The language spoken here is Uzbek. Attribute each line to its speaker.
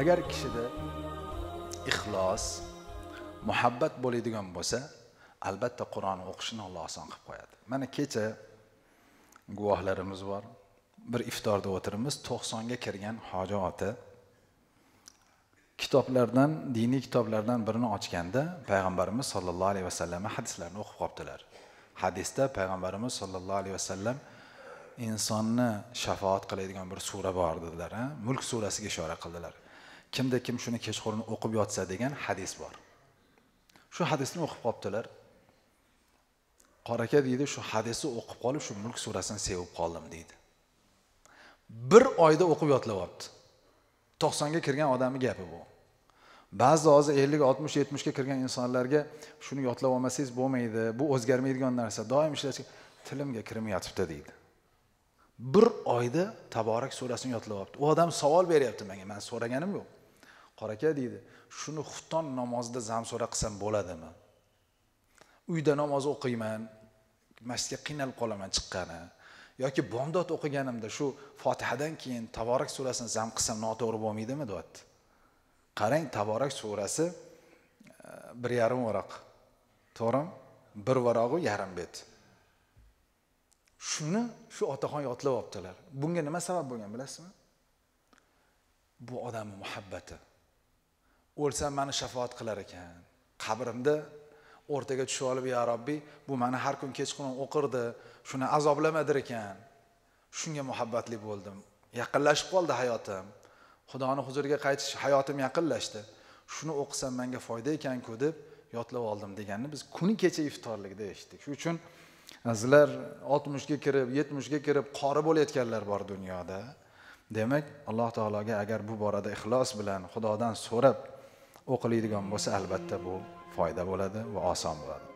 Speaker 1: agar kishida ixlos muhabbat bo'ladigan bo'lsa albatta qur'on o'qishni alloh oson qilib qo'yadi mana kecha guvohlarimiz bor bir iftorda o'tiribmiz to'qsonga kirgan hoji ota kitoblardan diniy kitoblardan birini ochganda payg'ambarimiz sollallohu alayhi vasallam hadislarni o'qib qolibdilar hadisda payg'ambarimiz sollallohu alayhi vasallam insonni shafoat qiladigan bir sura bor dedilar mulk surasiga ishora qildilar kimda kim shuni kechqurun o'qib yotsa degan hadis bor shu hadisni o'qib qolibdilar qori aka deydi shu hadisni o'qib qolib shu mulk surasini sevib qoldim deydi bir oyda o'qib yodlayapti to'qsonga kirgan odamni gapi bu ba'zida hozir ellik oltmish yetmishga kirgan insonlarga shuni yodlab olmasangiz bo'lmaydi bu o'zgarmaydigan narsa doim ishlash tilimga kirmayotibdi deydi bir oyda taborak surasini yodlab olibdi u odam savol beryapti menga man so'raganim yo'q qora aka deydi shuni xufton namozida zamsura qilsam bo'ladimi uyda namoz o'qiyman masjidga qiynalib qolaman chiqqani yoki bomdod o'qiganimda shu fotihadan keyin taborak surasini zam qilsam noto'g'ri bo'lmaydimi deyapti qarang taborak surasi e, bir yarim varaq to'g'rimi bir varog'u yarim bet shuni shu otaxon yodlab olibdilar bunga nima sabab bo'lgan bilasizmi bu odamni muhabbati o'lsam mani shafoat qilar ekan qabrimda o'rtaga tushib olib yo robbiy bu mani har kun kechqurun o'qirdi shuni azoblamadir ekan shunga muhabbatli bo'ldim yaqinlashib qoldi hayotim xudoni huzuriga qaytish hayotim yaqinlashdi shuni o'qisam menga foyda ekanku deb yodlab oldim deganni biz kuni kecha iftorlikda eshitdik shuning uchun sizlar oltmishga kirib yetmishga kirib qori bo'layotganlar bor dunyoda demak alloh taologa agar bu borada ixlos bilan xudodan so'rab o'qiladigan bo'lsa albatta bu foyda bo'ladi va oson bo'ladi